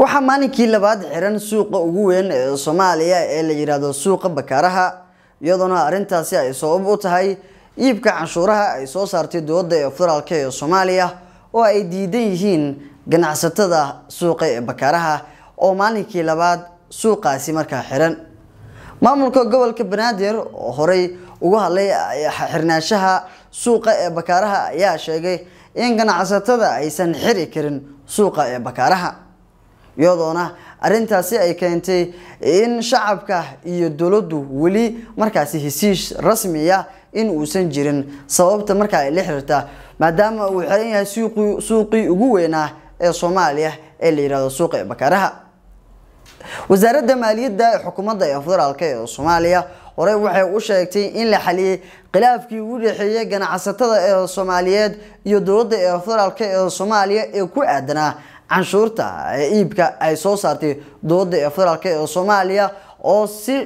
waxaa maalinkii labaad xiran suuqa ugu weyn ee soomaaliya ee la yidhaahdo suuqa bakaaraha iyadoona arrintaasi ay sabab u tahay iibka canshuuraha ay soo saartay dowladda ee federaalka ee soomaaliya oo ay diidan yihiin ganacsatada suuqa ee bakaaraha oo maalinkii labaad suuqaasi markaa xiran maamulka gobolka banaadir oo horay ugu hadlay xirnaanshaha suuqa ee bakaaraha ayaa sheegay in ganacsatada aysan xiri karin suuqa ee bakaaraha iyadoona arintaasi ay keentay in shacabka iyo dowladdu weli markaasi hesiish rasmiya in uusan jirin sababta markaa ay la xiriirta maadaama uu xiran yahay suuqii ugu weynaa ee soomaaliya ee la yidhahdo suuqa bakaaraha wasaaradda maaliyadda ee xukuumadda ee federaalk ee soomaaliya horey waxay u sheegtay in la xaliyay khilaafkii ugu dhexeeyay ganacsatada ee soomaaliyeed iyo dowladda ee federaalk ee soomaaliya ee ku aadanaa canshuurta ee iibka ay soo saartay dowladda ee federaalk ee soomaaliya oo si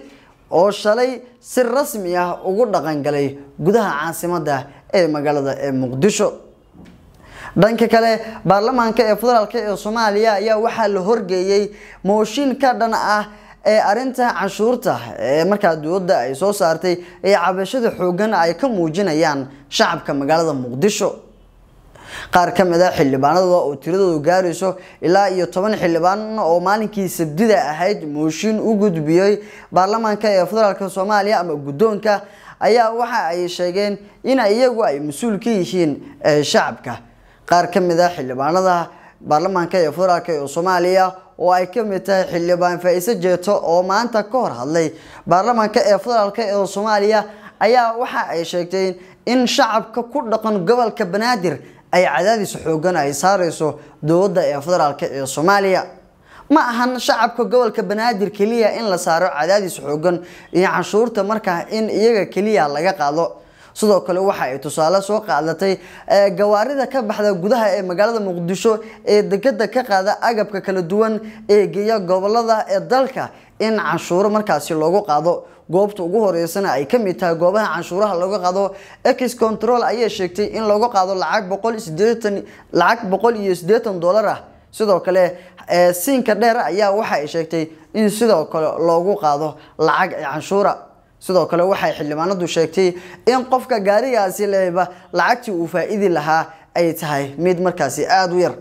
oo shalay si rasmi ah ugu dhaqangalay gudaha caasimadda ee magaalada ee muqdisho dhanka kale baarlamaanka ee federaalk ee soomaaliya ayaa waxaa la horgeeyey mooshin ka dhan ah ee arinta canshuurta ee markaa dowladda ay soo saartay ee cabashada xooggan ay ka muujinayaan shacabka magaalada muqdisho qaar ka mid a xildhibaanada oo tiradoodu gaarayso ilaa iyo toban xildhibaan oo maalinkii sabdida ahayd mooshin u gudbiyey baarlamaanka ee federaalka soomaaliya ama guddoonka ayaa waxa ay sheegeen in iyagu ay mas-uul ka yihiin shacabka qaar ka mid a xildhibaanada baarlamaanka ee federaalk ee soomaaliya oo ay ka mid tahay xildhibaan faa-ise jeeto oo maanta ka hor hadlay baarlamaanka ee federaalk ee soomaaliya ayaa waxa ay sheegteen in shacabka ku dhaqan gobolka banaadir ay cadaadis xoogan ay saareyso dowladda ee federaalk ee soomaaliya ma ahan shacabka gobolka banaadir keliya in la saaro cadaadis xoogan iyo canshuurta markaa in iyaga keliya laga qaado sidoo kale waxa ay tusaale soo qaadatay gawaarida ka baxda gudaha ee magaalada muqdisho ee degada ka qaada agabka kala duwan ee geeya gobolada ee dalka in canshuuro markaasi loogu qaado goobta ugu horeysana ay ka mid tahay goobaha canshuuraha laga qaado ex control ayaa sheegtay in lagu qaado lacag boqol iyo sideetan dollar ah sidoo kale siinka dheer ayaa waxa ay sheegtay in sidoo kale loogu qaado lacag canshuura sidoo kale waxay xildhibaanadu sheegtay in qofka gaarigaasi leba lacagtii uu faa-idi lahaa ay tahay mid markaasi aada u yar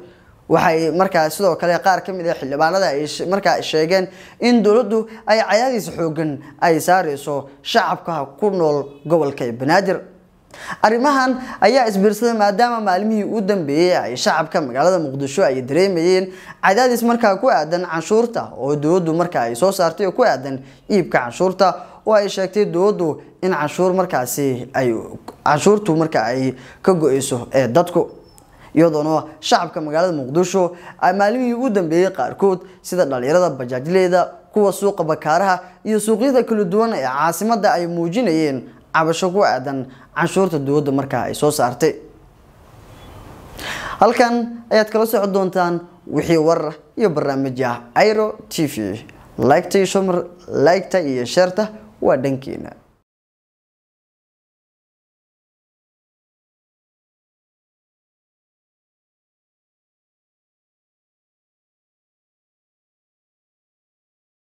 waxay markaa sidoo kale qaar ka mid ah xildhibaanada ay markaa sheegeen in dowladdu ay cadaadiis xooggan ay saareyso shacabka ku nool gobolka banaadir arrimahan ayaa isbiirsaday maadaama maalmihii u dambeeyey ay shacabka magaalada muqdisho ay dareemayeen cadaadis markaa ku aadan canshuurta oo dowladdu marka ay soo saartay oo ku aadan iibka canshuurta oo ay sheegtay dowladdu in cashuur markaasi ay cashuurtu marka ay ka go-eyso ee dadku iyadoona shacabka magaalada muqdisho maalimihii ugu dambeeyey qaarkood sida dhalinyarada bajaajleyda kuwa suuqa bakaaraha iyo suuqyada kala duwan ee caasimada ay muujinayeen cabasho ku aadan canshuurta dowladda markaa ay soo saartay halkan ayaad kala soco doontaan wixii warar iyo barnaamijya airo t v lagta iyo sheerta waa dhankeena